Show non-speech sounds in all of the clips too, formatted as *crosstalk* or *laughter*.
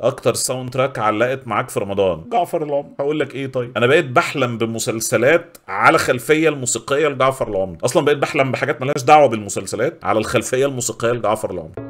اكتر ساوند تراك علقت معاك في رمضان جعفر العمد هقول لك ايه طيب انا بقيت بحلم بمسلسلات على خلفيه الموسيقيه لجعفر العمد اصلا بقيت بحلم بحاجات ملهاش دعوه بالمسلسلات على الخلفيه الموسيقيه لجعفر العمد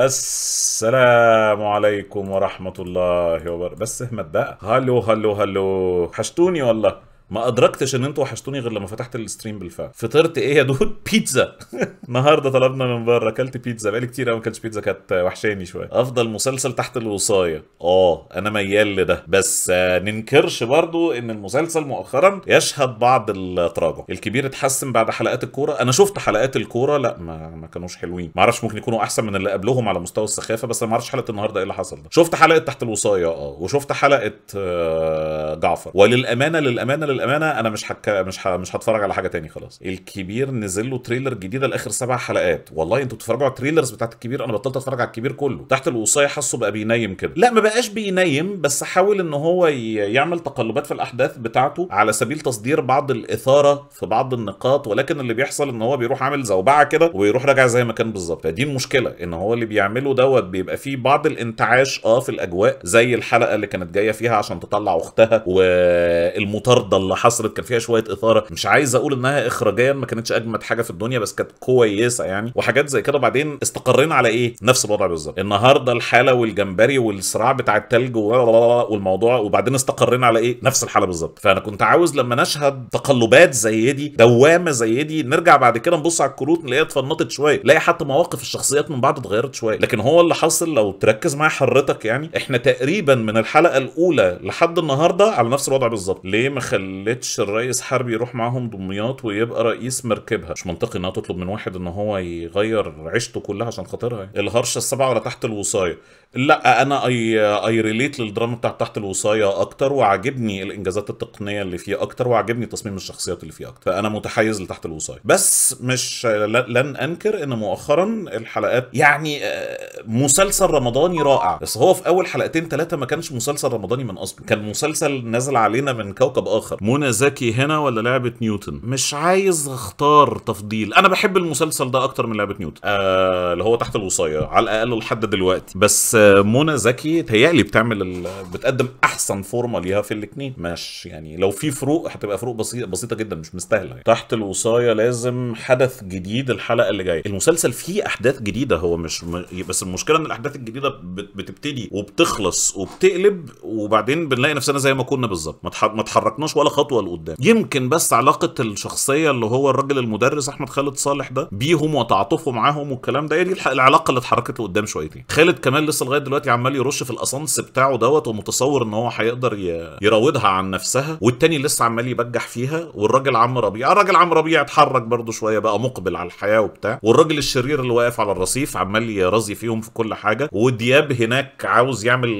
السلام عليكم ورحمة الله وبركاته بس اهمت بقى هلو هلو هلو حشتوني والله ما ادركتش ان انتوا وحشتوني غير لما فتحت الستريم بالفعل فطرت ايه يا دود *laughs* بيتزا *laughs* النهارده طلبنا من بره اكلت بيتزا بقالي كتير قوي ما اكلتش بيتزا كانت وحشاني شويه افضل مسلسل تحت الوصايه اه انا ميال لده بس آه ننكرش برضو ان المسلسل مؤخرا يشهد بعض التراجع الكبير اتحسن بعد حلقات الكوره انا شفت حلقات الكوره لا ما, ما كانوش حلوين معرفش ممكن يكونوا احسن من اللي قبلهم على مستوى السخافه بس ما اعرفش حلقه النهارده ايه اللي حصل ده شفت حلقه تحت الوصايه اه وشفت حلقه آه جعفر وللامانه للامانه للأمانة للامانه انا مش حكا مش ح... مش هتفرج على حاجه تاني خلاص الكبير نزل له تريلر جديده لاخر سبع حلقات والله انتوا بتتفرجوا على التريلرز بتاعت الكبير انا بطلت اتفرج على الكبير كله تحت الوصايه حاسه بقى بينيم كده لا ما بقاش بينيم بس حاول ان هو يعمل تقلبات في الاحداث بتاعته على سبيل تصدير بعض الاثاره في بعض النقاط ولكن اللي بيحصل ان هو بيروح عامل زوبعه كده ويروح راجع زي ما كان بالظبط فدي المشكله ان هو اللي بيعمله دوت بيبقى فيه بعض الانتعاش اه في الاجواء زي الحلقه اللي كانت جايه فيها عشان تطلع اختها والمطارده اللي حصلت كان فيها شويه اثاره مش عايز اقول انها اخراجيا ما كانتش اجمد حاجه في الدنيا بس كانت كويسه يعني وحاجات زي كده وبعدين استقرينا على ايه نفس الوضع بالظبط النهارده الحاله والجمبري والصراع بتاع التلج والموضوع وبعدين استقرينا على ايه نفس الحاله بالظبط فانا كنت عاوز لما نشهد تقلبات زي دي دوامه زي دي نرجع بعد كده نبص على الكروت نلاقيها اتفنطت شويه نلاقي حتى مواقف الشخصيات من بعض اتغيرت شويه لكن هو اللي حاصل لو تركز معايا حرتك يعني احنا تقريبا من الحلقه الاولى لحد النهارده على نفس الوضع بالظبط ليه ما خلتش الرئيس حربي يروح معاهم دمياط ويبقى رئيس مركبها مش منطقي انها تطلب من واحد ان هو يغير عيشته كلها عشان خاطرها يعني. الهرشه السبعه ولا تحت الوصايه لا انا اي اي ريليت للدراما بتاعت تحت الوصايه اكتر وعاجبني الانجازات التقنيه اللي فيه اكتر وعاجبني تصميم الشخصيات اللي فيه اكتر فانا متحيز لتحت الوصايه بس مش لن انكر ان مؤخرا الحلقات يعني آه، مسلسل رمضاني رائع بس هو في اول حلقتين ثلاثه ما كانش مسلسل رمضاني من اصله كان مسلسل نازل علينا من كوكب اخر منى زكي هنا ولا لعبه نيوتن مش عايز اختار تفضيل انا بحب المسلسل ده اكتر من لعبه نيوتن آه اللي هو تحت الوصايه على الاقل لحد دلوقتي بس منى زكي تهيألي بتعمل ال... بتقدم احسن فورمه ليها في الاثنين ماشي يعني لو في فروق هتبقى فروق بسيطه بسيطه جدا مش مستاهله يعني. تحت الوصايه لازم حدث جديد الحلقه اللي جايه المسلسل فيه احداث جديده هو مش بس المشكله ان الاحداث الجديده بتبتدي وبتخلص وبتقلب وبعدين بنلاقي نفسنا زي ما كنا بالظبط ما تحركناش ولا خطوه لقدام يمكن بس علاقه الشخصيه اللي هو الراجل المدرس احمد خالد صالح ده بيهم وتعاطفه معاهم والكلام ده هي دي العلاقه اللي اتحركت لقدام شويتين خالد كمان لسه لغايه دلوقتي عمال يرش في الاسانس بتاعه دوت ومتصور ان هو هيقدر يراودها عن نفسها والتاني لسه عمال يبجح فيها والراجل عم ربيع آه، الراجل عم ربيع اتحرك برضه شويه بقى مقبل على الحياه وبتاع والراجل الشرير اللي واقف على الرصيف عمال يرازي فيهم في كل حاجه ودياب هناك عاوز يعمل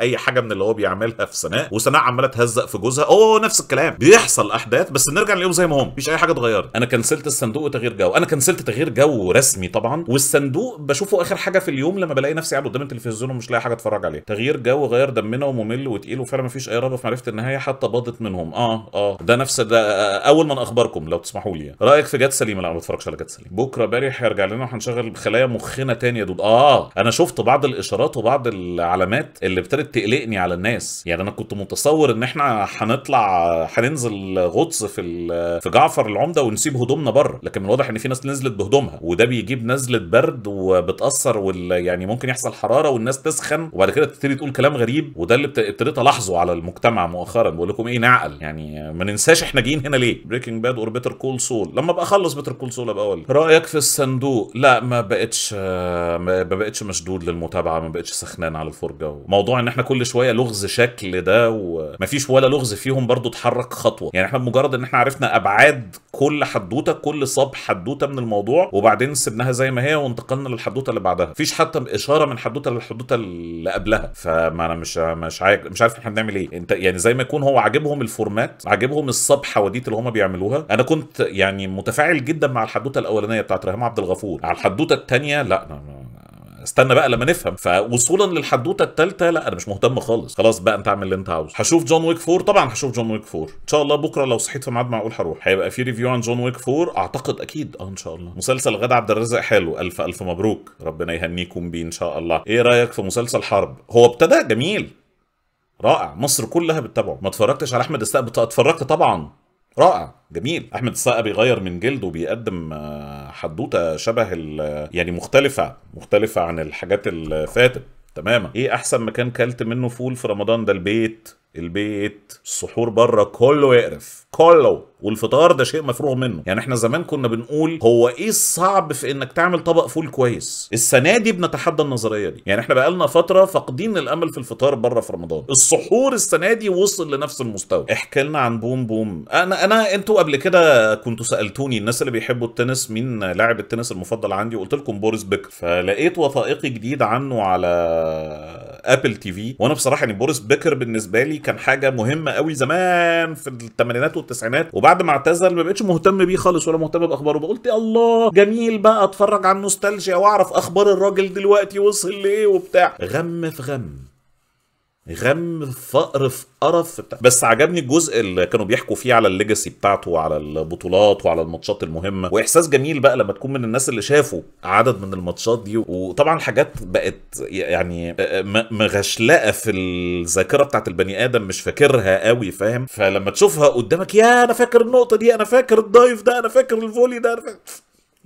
اي حاجه من اللي هو بيعملها في سناء وسناء عماله تهزق في جوزها اوه نفس الكلام كلام بيحصل احداث بس بنرجع لليوم زي ما هم مفيش اي حاجه اتغيرت انا كنسلت الصندوق وتغيير جو انا كنسلت تغيير جو رسمي طبعا والصندوق بشوفه اخر حاجه في اليوم لما بلاقي نفسي قاعد قدام التلفزيون ومش لاقي حاجه اتفرج عليها تغيير جو غير دمنا وممل وتقيل وفعلا مفيش اي رغبه في معرفه النهايه حتى باضت منهم اه اه ده نفس ده آه، اول من اخباركم لو تسمحوا لي يعني. رايك في جت سليمه لا ما بتفرجش على جت سليمه بكره بارح هيرجع لنا وهنشغل خلايا مخنا تاني يا دود اه انا شفت بعض الاشارات وبعض العلامات اللي ابتدت تقلقني على الناس يعني انا كنت متصور ان احنا هنطلع هننزل غطس في في جعفر العمده ونسيب هدومنا بره لكن من الواضح ان في ناس نزلت بهدومها وده بيجيب نزله برد وبتاثر وال يعني ممكن يحصل حراره والناس تسخن وبعد كده تبتدي تقول كلام غريب وده اللي ابتديت الاحظه على المجتمع مؤخرا بقول لكم ايه نعقل يعني ما ننساش احنا جايين هنا ليه بريكنج باد اور بيتر كول سول لما ابقى اخلص بيتر كول سول ابقى اقول رايك في الصندوق لا ما بقتش ما بقتش مشدود للمتابعه ما بقتش سخنان على الفرجه موضوع ان احنا كل شويه لغز شكل ده ومفيش ولا لغز فيهم برضو اتحرك نتحرك خطوه يعني احنا مجرد ان احنا عرفنا ابعاد كل حدوته كل صب حدوته من الموضوع وبعدين سبناها زي ما هي وانتقلنا للحدوته اللي بعدها مفيش حتى اشاره من حدوته للحدوته اللي قبلها فما انا مش مش عارف مش عارف احنا بنعمل ايه انت يعني زي ما يكون هو عاجبهم الفورمات عاجبهم الصب حواديت اللي هم بيعملوها انا كنت يعني متفاعل جدا مع الحدوته الاولانيه بتاعت ريهام عبد الغفور على الحدوته الثانيه لا أنا استنى بقى لما نفهم فوصولا للحدوته الثالثه لا انا مش مهتم خالص خلاص بقى انت اعمل اللي انت عاوزه هشوف جون ويك 4 طبعا هشوف جون ويك 4 ان شاء الله بكره لو صحيت في ميعاد معقول هروح هيبقى في ريفيو عن جون ويك 4 اعتقد اكيد اه ان شاء الله مسلسل غدا عبد الرازق حلو الف الف مبروك ربنا يهنيكم بيه ان شاء الله ايه رايك في مسلسل حرب هو ابتدى جميل رائع مصر كلها بتتابعه ما اتفرجتش على احمد السقا اتفرجت طبعا رائع جميل احمد السقا بيغير من جلده وبيقدم آه، حدوته شبه يعني مختلفه مختلفه عن الحاجات اللي فاتت تماما ايه احسن مكان كلت منه فول في رمضان ده البيت البيت السحور بره كله يقرف كله والفطار ده شيء مفروغ منه يعني احنا زمان كنا بنقول هو ايه الصعب في انك تعمل طبق فول كويس السنه دي بنتحدى النظريه دي يعني احنا بقالنا فتره فاقدين الامل في الفطار بره في رمضان السحور السنه دي وصل لنفس المستوى احكي لنا عن بوم بوم انا انا انتوا قبل كده كنتوا سالتوني الناس اللي بيحبوا التنس مين لاعب التنس المفضل عندي وقلت لكم بوريس بيكر فلقيت وثائقي جديد عنه على ابل تي في وانا بصراحه يعني بوريس بيكر بالنسبه لي كان حاجه مهمه قوي زمان في الثمانينات والتسعينات وبعد وبعد ما اعتزل ما بقتش مهتم بيه خالص ولا مهتم باخباره فقلت الله جميل بقى اتفرج على النوستالجيا واعرف اخبار الراجل دلوقتي وصل لايه وبتاع غم في غم غم فقر في قرف بس عجبني الجزء اللي كانوا بيحكوا فيه على الليجاسي بتاعته وعلى البطولات وعلى الماتشات المهمه واحساس جميل بقى لما تكون من الناس اللي شافوا عدد من الماتشات دي وطبعا الحاجات بقت يعني مغشلقه في الذاكره بتاعت البني ادم مش فاكرها قوي فاهم فلما تشوفها قدامك يا انا فاكر النقطه دي انا فاكر الدايف ده انا فاكر الفولي ده انا فاكر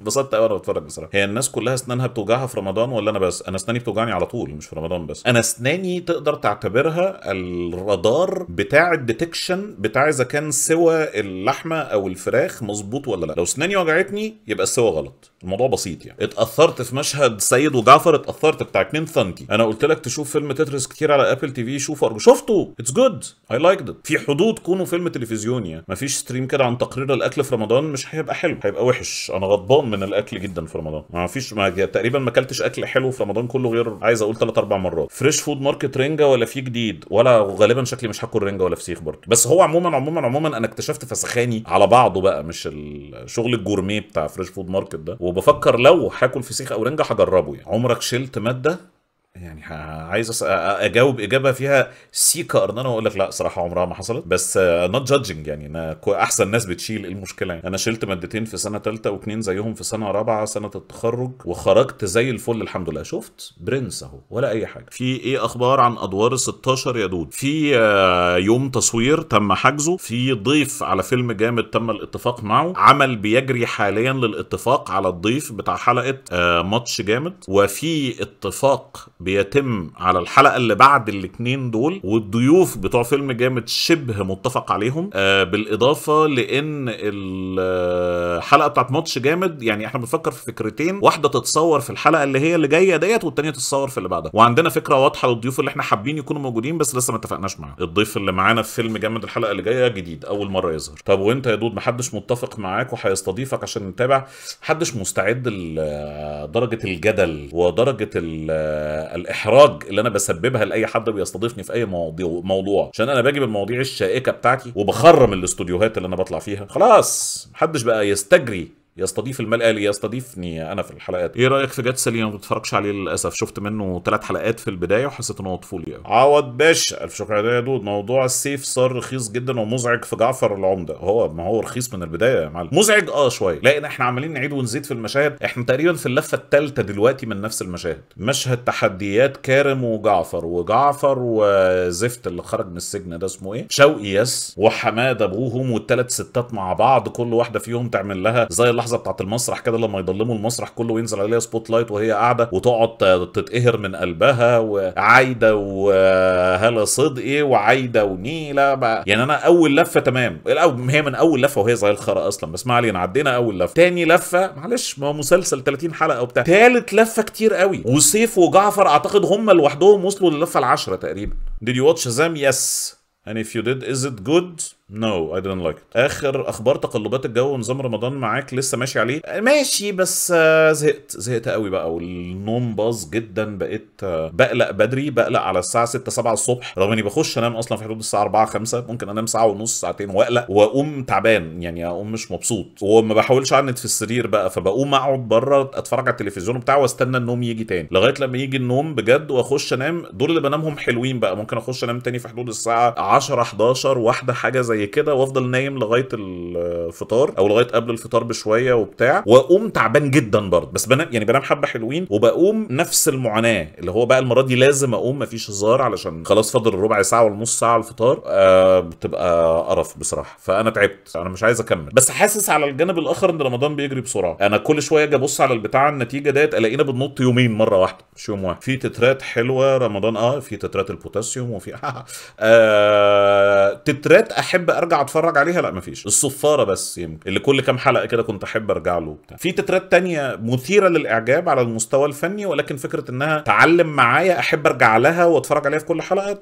اتبسطت قوي وانا بتفرج بصراحه هي الناس كلها اسنانها بتوجعها في رمضان ولا انا بس انا اسناني بتوجعني على طول مش في رمضان بس انا اسناني تقدر تعتبرها الرادار بتاع الديتكشن بتاع اذا كان سوى اللحمه او الفراخ مظبوط ولا لا لو اسناني وجعتني يبقى السوى غلط الموضوع بسيط يعني اتاثرت في مشهد سيد وجعفر اتاثرت بتاع 2 سنتي انا قلت لك تشوف فيلم تترس كتير على ابل تي في شوفه أرجو. شفته اتس جود اي لايك ات في حدود كونه فيلم تلفزيوني يعني. مفيش ستريم كده عن تقرير الاكل في رمضان مش هيبقى حلو هيبقى وحش انا غضبان من الاكل جدا في رمضان ما فيش ما تقريبا ما اكلتش اكل حلو في رمضان كله غير عايز اقول ثلاث اربع مرات فريش فود ماركت رنجه ولا في جديد ولا غالبا شكلي مش هاكل رنجه ولا فسيخ برضه بس هو عموما عموما عموما انا اكتشفت فسخاني على بعضه بقى مش الشغل الجورميه بتاع فريش فود ماركت ده وبفكر لو هاكل فسيخ او رنجه هجربه يعني عمرك شلت ماده يعني عايز اجاوب اجابه فيها سيكا انا واقول لك لا صراحه عمرها ما حصلت بس نوت آه، جادجنج يعني انا احسن ناس بتشيل المشكله يعني انا شلت مادتين في سنه ثالثه واثنين زيهم في سنه رابعه سنه التخرج وخرجت زي الفل الحمد لله شفت برنس اهو ولا اي حاجه في ايه اخبار عن ادوار 16 يا دود في آه، يوم تصوير تم حجزه في ضيف على فيلم جامد تم الاتفاق معه عمل بيجري حاليا للاتفاق على الضيف بتاع حلقه آه، ماتش جامد وفي اتفاق بيتم على الحلقه اللي بعد الاثنين دول والضيوف بتوع فيلم جامد شبه متفق عليهم آه بالاضافه لان الحلقه آه، بتاعت ماتش جامد يعني احنا بنفكر في فكرتين واحده تتصور في الحلقه اللي هي اللي جايه ديت والتانية تتصور في اللي بعدها وعندنا فكره واضحه للضيوف اللي احنا حابين يكونوا موجودين بس لسه ما اتفقناش معاهم الضيف اللي معانا في فيلم جامد الحلقه اللي جايه جديد اول مره يظهر طب وانت يا دود محدش متفق معاك وهيستضيفك عشان نتابع محدش مستعد لدرجه آه، الجدل ودرجه آه، الاحراج اللي انا بسببها لاي حد بيستضيفني في اي موضوع موضوع عشان انا باجي بالمواضيع الشائكه بتاعتي وبخرم الاستوديوهات اللي انا بطلع فيها خلاص محدش بقى يستجري يستضيف الملقا اللي يستضيفني انا في الحلقات ايه رايك في جاد سليم انا ما بتفرجش عليه للاسف شفت منه ثلاث حلقات في البدايه وحسيت ان هو طفولي يعني. عوض باشا الف شكر يا دود موضوع السيف صار رخيص جدا ومزعج في جعفر العمده هو ما هو رخيص من البدايه يا معلم مزعج اه شويه لان احنا عمالين نعيد ونزيد في المشاهد احنا تقريبا في اللفه الثالثه دلوقتي من نفس المشاهد مشهد تحديات كارم وجعفر وجعفر وزفت اللي خرج من السجن ده اسمه ايه شوقي يس وحماد ابوهم والثلاث ستات مع بعض كل واحده فيهم تعمل لها زي اللحظه بتاعت المسرح كده لما يضلموا المسرح كله وينزل عليها سبوت لايت وهي قاعده وتقعد تتقهر من قلبها وعايده وهلا صدقي وعايده ونيله بقى. يعني انا اول لفه تمام هي من اول لفه وهي زي الخرا اصلا بس ما علينا عدينا اول لفه تاني لفه معلش ما مسلسل 30 حلقه وبتاع تالت لفه كتير قوي وسيف وجعفر اعتقد هم لوحدهم وصلوا للفه العشره تقريبا did you watch Shazam yes and if you did is it good نو اي دونت لايك اخر اخبار تقلبات الجو ونظام رمضان معاك لسه ماشي عليه ماشي بس آه، زهقت زهقت قوي بقى والنوم باظ جدا بقيت آه، بقلق بدري بقلق على الساعه 6 7 الصبح رغم اني بخش انام اصلا في حدود الساعه 4 5 ممكن انام ساعه ونص ساعتين واقلق واقوم تعبان يعني اقوم مش مبسوط وما بحاولش اعند في السرير بقى فبقوم اقعد بره اتفرج على التلفزيون بتاعه واستنى النوم يجي تاني لغايه لما يجي النوم بجد واخش انام دول اللي بنامهم حلوين بقى ممكن اخش انام تاني في حدود الساعه 10 11 واحده حاجه زي زي كده وافضل نايم لغايه الفطار او لغايه قبل الفطار بشويه وبتاع واقوم تعبان جدا برضه بس بنام يعني بنام حبه حلوين وبقوم نفس المعاناه اللي هو بقى المره دي لازم اقوم مفيش هزار علشان خلاص فاضل ربع ساعه ولا ساعه الفطار آه بتبقى قرف بصراحه فانا تعبت انا مش عايز اكمل بس حاسس على الجانب الاخر ان رمضان بيجري بسرعه انا كل شويه اجي ابص على البتاع النتيجه ديت الاقينا بننط يومين مره واحده مش يوم واحد في تترات حلوه رمضان اه في تترات البوتاسيوم وفي آه, *laughs* آه تترات احب ارجع اتفرج عليها لا مفيش الصفاره بس يمكن اللي كل كام حلقه كده كنت احب ارجع له بتاع. في تترات تانية مثيره للاعجاب على المستوى الفني ولكن فكره انها تعلم معايا احب ارجع لها واتفرج عليها في كل حلقه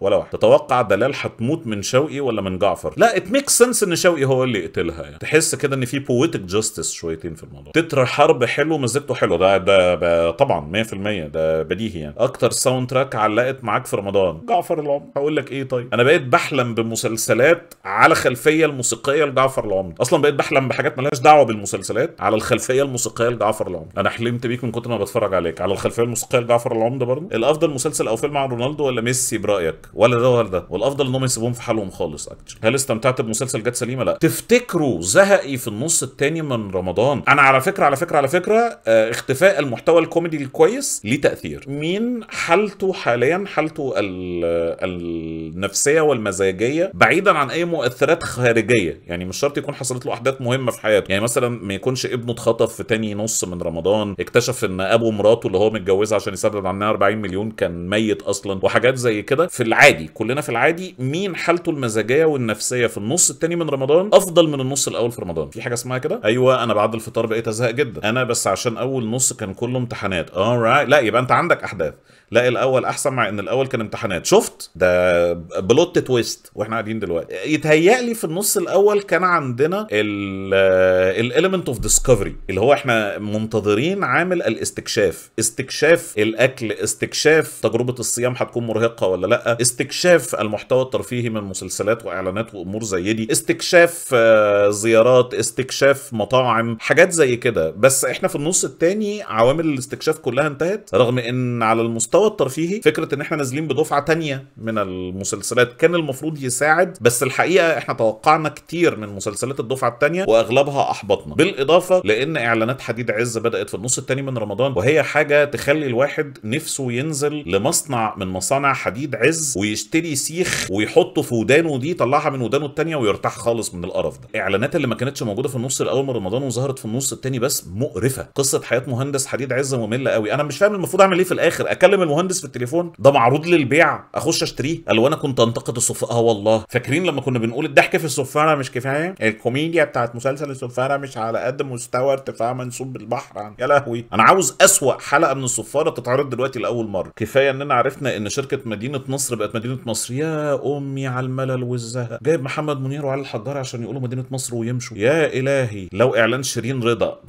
ولا واحد تتوقع دلال هتموت من شوقي ولا من جعفر لا ات ميك سنس ان شوقي هو اللي يقتلها يعني تحس كده ان في بويتك جاستس شويتين في الموضوع تتر حرب حلو مزيكته حلو ده ده طبعا 100% ده بديهي يعني اكتر ساوند تراك علقت معاك في رمضان جعفر العمدة هقول لك ايه طيب انا بقيت بحلم بمسلسلات على خلفيه الموسيقيه لجعفر العمدة اصلا بقيت بحلم بحاجات مالهاش دعوه بالمسلسلات على الخلفيه الموسيقيه لجعفر العمدة انا حلمت بيك من كتر ما بتفرج عليك على الخلفيه الموسيقيه لجعفر العمدة برضه الافضل مسلسل او فيلم عن رونالدو ولا ميسي برايك ولا ده ولا ده والافضل انهم يسيبوهم في حالهم خالص اكتر هل استمتعت بمسلسل جت سليمه لا تفتكروا زهقي في النص التاني من رمضان انا على فكره على فكره على فكره آه، اختفاء المحتوى الكوميدي الكويس ليه تاثير مين حالته حاليا حالته النفسيه والمزاجيه بعيدا عن اي مؤثرات خارجيه يعني مش شرط يكون حصلت له احداث مهمه في حياته يعني مثلا ما يكونش ابنه اتخطف في تاني نص من رمضان اكتشف ان ابو مراته اللي هو متجوزها عشان يسدد عنها 40 مليون كان ميت اصلا وحاجات زي كده في العادي كلنا في العادي مين حالته المزاجيه والنفسيه في النص الثاني من رمضان افضل من النص الاول في رمضان في حاجه اسمها كده ايوه انا بعد الفطار بقيت ازهق جدا انا بس عشان اول نص كان كله امتحانات right. لا يبقى انت عندك احداث لا الاول احسن مع ان الاول كان امتحانات شفت ده بلوت تويست واحنا قاعدين دلوقتي يتهيأ لي في النص الاول كان عندنا الاليمنت اوف ديسكفري اللي هو احنا منتظرين عامل الاستكشاف استكشاف الاكل استكشاف تجربه الصيام هتكون مرهقه ولا لا استكشاف المحتوى الترفيهي من مسلسلات واعلانات وامور زي دي استكشاف آه، زيارات استكشاف مطاعم حاجات زي كده بس احنا في النص الثاني عوامل الاستكشاف كلها انتهت رغم ان على المستوى الترفيهي فكره ان احنا نازلين بدفعه تانية من المسلسلات كان المفروض يساعد بس الحقيقه احنا توقعنا كتير من مسلسلات الدفعه الثانيه واغلبها احبطنا بالاضافه لان اعلانات حديد عز بدات في النص الثاني من رمضان وهي حاجه تخلي الواحد نفسه ينزل لمصنع من مصانع حديد عز ويشتري سيخ ويحطه في ودانه دي يطلعها من ودانه الثانيه ويرتاح خالص من القرف ده اعلانات اللي ما كانتش موجوده في النص الاول من رمضان وظهرت في النص الثاني بس مقرفه قصه حياه مهندس حديد عزه ممله قوي انا مش فاهم المفروض اعمل ايه في الاخر اكلم المهندس في التليفون ده معروض للبيع اخش اشتريه قال وانا كنت انتقد الصفاره اه والله فاكرين لما كنا بنقول الضحك في الصفاره مش كفايه الكوميديا بتاعت مسلسل الصفاره مش على قد مستوى ارتفاع منسوب البحر يا لهوي انا عاوز اسوا حلقه من الصفاره تتعرض دلوقتي لاول مره كفايه اننا عرفنا ان شركه مدينه نصر بقى بقت مدينه مصر يا امي على الملل والزهق جايب محمد منير وعلي الحجار عشان يقولوا مدينه مصر ويمشوا يا الهي لو اعلان شيرين رضا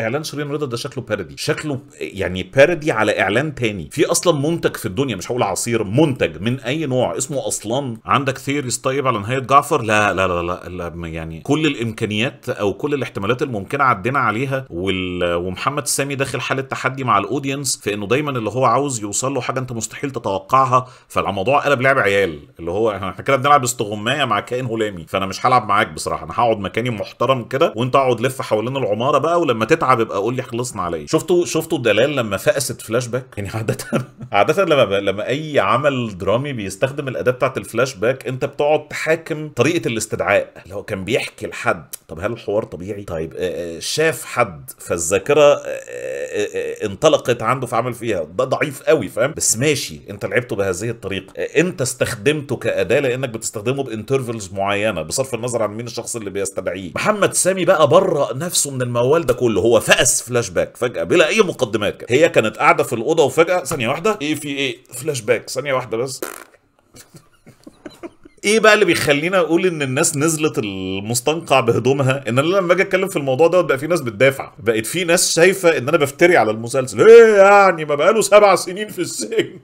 اعلان شيرين رضا ده شكله بارودي شكله يعني بارودي على اعلان تاني في اصلا منتج في الدنيا مش هقول عصير منتج من اي نوع اسمه اصلا عندك ثيريز طيب على نهايه جعفر لا لا لا لا, لا يعني كل الامكانيات او كل الاحتمالات الممكنه عدينا عليها وال... ومحمد سامي داخل حاله تحدي مع الاودينس في انه دايما اللي هو عاوز يوصل له حاجه انت مستحيل تتوقعها فالموضوع الموضوع قلب لعب عيال اللي هو احنا كده بنلعب استغمايه مع كائن هلامي فانا مش هلعب معاك بصراحه انا هقعد مكاني محترم كده وانت اقعد لف حوالين العماره بقى ولما تتعب ابقى قول لي خلصنا عليا شفتوا شفتوا دلال لما فقست فلاش باك يعني عاده *laughs* عاده لما ب... لما اي عمل درامي بيستخدم الاداه بتاعه الفلاش باك انت بتقعد تحاكم طريقه الاستدعاء اللي هو كان بيحكي لحد طب هل الحوار طبيعي طيب شاف حد فالذاكره انطلقت عنده فعمل فيها ده ضعيف قوي فاهم بس ماشي انت لعبته بهذه الطريقه إيه، انت استخدمته كاداه لانك بتستخدمه بانترفلز معينه بصرف النظر عن مين الشخص اللي بيستدعيه محمد سامي بقى برأ نفسه من الموال ده كله هو فقس فلاش باك فجاه بلا اي مقدمات هي كانت قاعده في الاوضه وفجاه ثانيه واحده ايه في ايه فلاش باك ثانيه واحده بس ايه بقى اللي بيخلينا اقول ان الناس نزلت المستنقع بهدومها ان انا لما اجي اتكلم في الموضوع ده بقى في ناس بتدافع بقت في ناس شايفه ان انا بفتري على المسلسل ايه يعني ما بقاله سبع سنين في السجن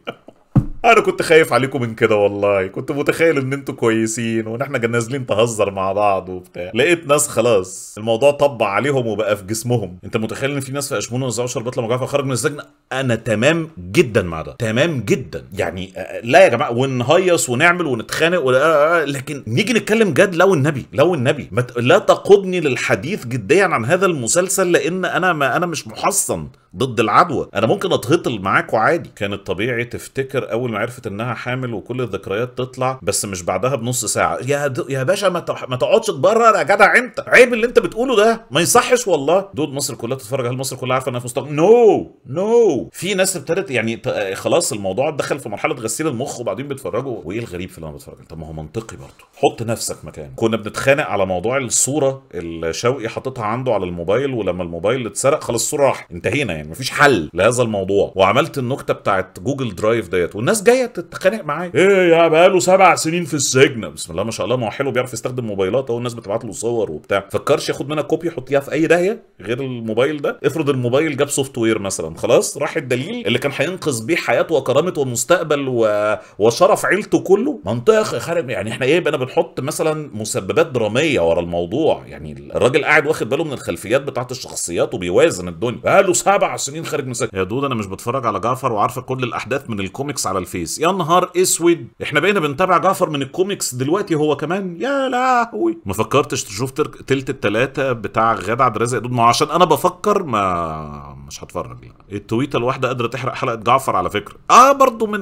انا كنت خايف عليكم من كده والله كنت متخيل ان انتوا كويسين وان احنا نازلين تهزر مع بعض وبتاع لقيت ناس خلاص الموضوع طبع عليهم وبقى في جسمهم انت متخيل ان في ناس في اشمون وزعوا شربات لما جعفر خرج من السجن انا تمام جدا مع ده تمام جدا يعني آه، آه، لا يا جماعه ونهيص ونعمل ونتخانق ولا آه، لكن نيجي نتكلم جد لو النبي لو النبي لا تقودني للحديث جديا عن هذا المسلسل لان انا ما انا مش محصن ضد العدوى انا ممكن اتهطل معاكوا عادي كان الطبيعي تفتكر اول ما عرفت انها حامل وكل الذكريات تطلع بس مش بعدها بنص ساعه يا يا باشا ما, ما تقعدش تبرر يا جدع انت عيب اللي انت بتقوله ده ما يصحش والله دول مصر كلها تتفرج هل مصر كلها عارفه انها في مستقبل نو نو في ناس ابتدت يعني خلاص الموضوع دخل في مرحله غسيل المخ وبعدين بيتفرجوا وايه الغريب في اللي انا بتفرج طب ما هو منطقي برضه حط نفسك مكانه كنا بنتخانق على موضوع الصوره الشوقي حاططها عنده على الموبايل ولما الموبايل اتسرق خلاص الصوره راح انتهينا يعني مفيش حل لهذا الموضوع وعملت النكته بتاعت جوجل درايف ديت والناس جايه تتخانق معايا ايه يا بقاله سبع سنين في السجن بسم الله ما شاء الله ما هو حلو بيعرف يستخدم موبايلات اهو الناس بتبعت له صور وبتاع فكرش ياخد منها كوبي يحطيها في اي داهيه غير الموبايل ده افرض الموبايل جاب سوفت وير مثلا خلاص راح الدليل اللي كان هينقذ بيه حياته وكرامه ومستقبل و... وشرف عيلته كله منطقه خارج يعني احنا ايه بقى بنحط مثلا مسببات دراميه ورا الموضوع يعني الراجل قاعد واخد باله من الخلفيات بتاعت الشخصيات وبيوازن الدنيا بقاله سبع سنين خارج من السجن يا دود انا مش بتفرج على جعفر وعارفه كل الاحداث من الكوميكس على الفيلم فيس يا نهار اسود احنا بقينا بنتابع جعفر من الكوميكس دلوقتي هو كمان يا لهوي ما فكرتش تشوف تلت التلاتة بتاع غاد عبد الرازق دود ما عشان انا بفكر ما مش هتفرج يعني التويته الواحده قادره تحرق حلقه جعفر على فكره اه برضو من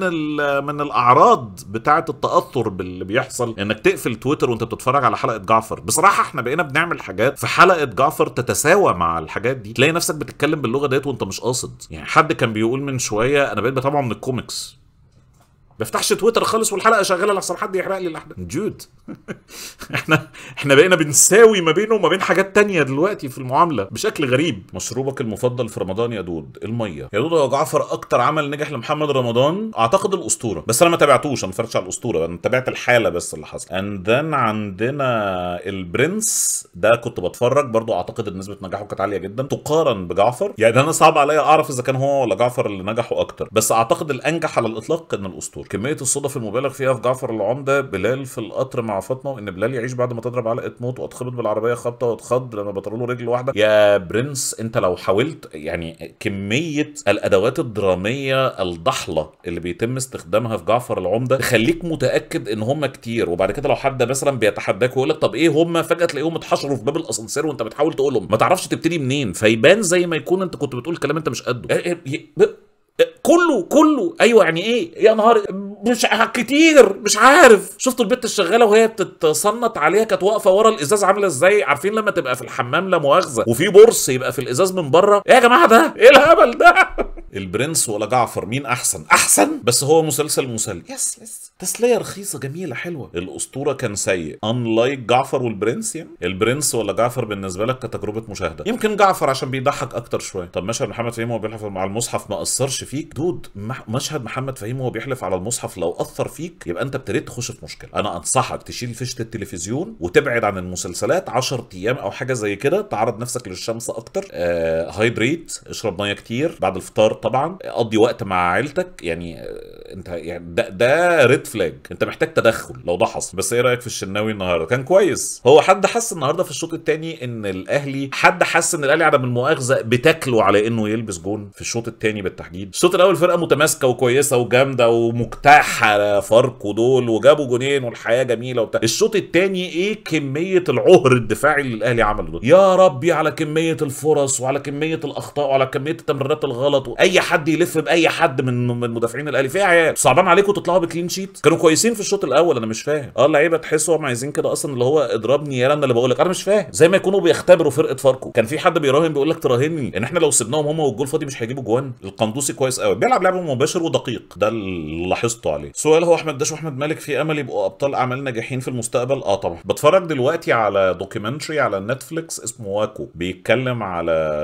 من الاعراض بتاعه التاثر باللي بيحصل انك تقفل تويتر وانت بتتفرج على حلقه جعفر بصراحه احنا بقينا بنعمل حاجات في حلقه جعفر تتساوى مع الحاجات دي تلاقي نفسك بتتكلم باللغه ديت وانت مش قاصد يعني حد كان بيقول من شويه انا بقيت بتابعه من الكوميكس بفتحش تويتر خالص والحلقه شغاله لحسن حد يحرق لي الاحداث جود *laughs* احنا احنا بقينا بنساوي ما بينه وما بين حاجات تانية دلوقتي في المعامله بشكل غريب مشروبك المفضل في رمضان يا دود الميه يا دود يا جعفر اكتر عمل نجح لمحمد رمضان اعتقد الاسطوره بس انا ما تابعتوش انا ما اتفرجتش على الاسطوره انا تابعت الحاله بس اللي حصل اند ذن عندنا البرنس ده كنت بتفرج برضو اعتقد ان نسبه نجاحه كانت عاليه جدا تقارن بجعفر يعني انا صعب عليا اعرف اذا كان هو ولا جعفر اللي نجحوا اكتر بس اعتقد الانجح على الاطلاق ان الاسطوره وكميه الصدف المبالغ فيها في جعفر العمده بلال في القطر مع فاطمه وان بلال يعيش بعد ما تضرب علقه موت واتخبط بالعربيه خبطه واتخض لما بطروا رجل واحده يا برنس انت لو حاولت يعني كميه الادوات الدراميه الضحله اللي بيتم استخدامها في جعفر العمده تخليك متاكد ان هم كتير وبعد كده لو حد مثلا بيتحداك ويقول لك طب ايه هم فجاه تلاقيهم اتحشروا في باب الاسانسير وانت بتحاول تقولهم ما تعرفش تبتدي منين فيبان زي ما يكون انت كنت بتقول كلام انت مش قده إيه، إيه، كله كله ايوه يعني ايه يا نهار مش كتير مش عارف شفتوا البت الشغاله وهي بتتصنت عليها كانت واقفه ورا الازاز عامله ازاي عارفين لما تبقى في الحمام لا مؤاخذه وفي برص يبقى في الازاز من بره ايه يا جماعه ده ايه الهبل ده *laughs* البرنس ولا جعفر مين احسن احسن بس هو مسلسل مسلي يس يس تسليه رخيصه جميله حلوه الاسطوره كان سيء انلايك جعفر والبرنس يعني البرنس ولا جعفر بالنسبه لك كتجربه مشاهده يمكن جعفر عشان بيضحك اكتر شويه طب مشهد محمد فهيم وهو بيحلف مع المصحف ما اثرش فيك دود مشهد محمد فهيم وهو بيحلف على المصحف لو اثر فيك يبقى انت ابتديت تخش في مشكله انا انصحك تشيل فيشه التلفزيون وتبعد عن المسلسلات 10 ايام او حاجه زي كده تعرض نفسك للشمس اكتر آه هايدريت اشرب ميه كتير بعد الفطار طبعا قضي وقت مع عيلتك يعني آه، انت يعني ده, ده ريد فلاج انت محتاج تدخل لو ده حصل بس ايه رايك في الشناوي النهارده كان كويس هو حد حس النهارده في الشوط الثاني ان الاهلي حد حس ان الاهلي عدم المؤاخذه بتاكله على انه يلبس جون في الشوط الثاني بالتحديد الشوط الاول فرقه متماسكه وكويسه وجامده ومجتاحه على فاركو دول وجابوا جونين والحياه جميله وبتاع الشوط الثاني ايه كميه العهر الدفاعي اللي الاهلي عمله ده يا ربي على كميه الفرص وعلى كميه الاخطاء وعلى كميه التمريرات الغلط واي حد يلف باي حد من المدافعين الاهلي في عيال صعبان عليكم تطلعوا بكلين شيت كانوا كويسين في الشوط الاول انا مش فاهم اه اللعيبه هم عايزين كده اصلا اللي هو اضربني يا انا اللي بقول لك انا مش فاهم زي ما يكونوا بيختبروا فرقه فاركو كان في حد بيراهن بيقول لك تراهني ان احنا لو سيبناهم هم والجول فاضي مش هيجيبوا جوان القندوسي كويس قوي بيلعب لعب مباشر ودقيق ده اللي لاحظته عليه سؤال هو احمد داش واحمد مالك في امل يبقوا ابطال اعمال ناجحين في المستقبل اه طبعا بتفرج دلوقتي على دوكيومنتري على نتفليكس اسمه واكو بيتكلم على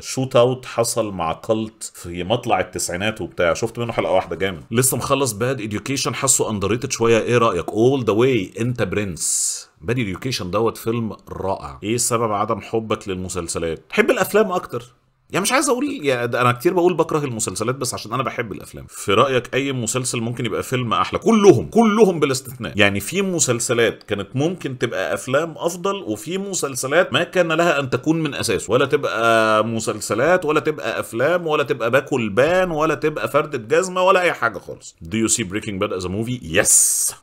شوت اوت حصل مع كلت في مطلع التسعينات وبتاع شفت منه حلقه واحده جامد لسه مخلص باد اديوكيشن اديوكيشن حاسه اندر شويه ايه رايك اول ذا واي انت برنس بادي اديوكيشن دوت فيلم رائع ايه سبب عدم حبك للمسلسلات حب الافلام اكتر يعني مش عايز اقول يعني انا كتير بقول بكره المسلسلات بس عشان انا بحب الافلام في رايك اي مسلسل ممكن يبقى فيلم احلى كلهم كلهم بالاستثناء يعني في مسلسلات كانت ممكن تبقى افلام افضل وفي مسلسلات ما كان لها ان تكون من اساس ولا تبقى مسلسلات ولا تبقى افلام ولا تبقى باكل بان ولا تبقى فردة جزمه ولا اي حاجه خالص Do you see Breaking Bad as a movie? Yes.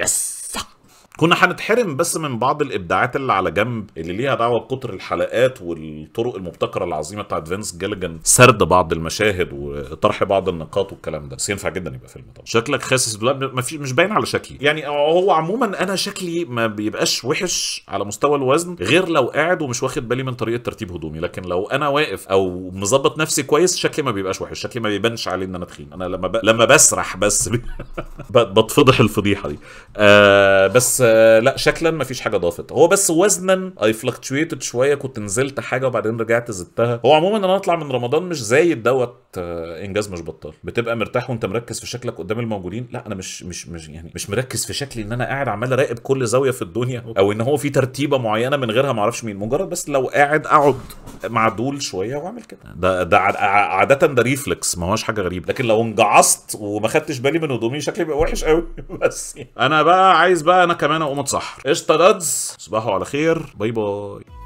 Yes. كنا هنتحرم بس من بعض الابداعات اللي على جنب اللي ليها دعوه بكتر الحلقات والطرق المبتكره العظيمه بتاعت فينس جيليجان سرد بعض المشاهد وطرح بعض النقاط والكلام ده بس ينفع جدا يبقى فيلم طبعا شكلك خاسس دولاب مش باين على شكلي يعني هو عموما انا شكلي ما بيبقاش وحش على مستوى الوزن غير لو قاعد ومش واخد بالي من طريقه ترتيب هدومي لكن لو انا واقف او مظبط نفسي كويس شكلي ما بيبقاش وحش شكلي ما بيبانش عليه ان انا تخين انا لما ب... لما بسرح بس *laughs* بتفضح الفضيحه دي آه بس آه، لا شكلا ما فيش حاجه ضافت هو بس وزنا اي فلكتويتد شويه كنت نزلت حاجه وبعدين رجعت زدتها هو عموما انا اطلع من رمضان مش زايد دوت آه، انجاز مش بطال بتبقى مرتاح وانت مركز في شكلك قدام الموجودين لا انا مش مش مش يعني مش مركز في شكلي ان انا قاعد عمال اراقب كل زاويه في الدنيا او ان هو في ترتيبه معينه من غيرها ما اعرفش مين مجرد بس لو قاعد اقعد معدول شويه واعمل كده ده ده عاده ده ريفلكس ما هوش حاجه غريبه لكن لو انجعصت وما خدتش بالي من هدومي شكلي بيبقى وحش قوي *laughs* بس يعني. انا بقى عايز بقى انا كمان اقوم اتصحر قشطه دادز تصبحوا على خير باي باي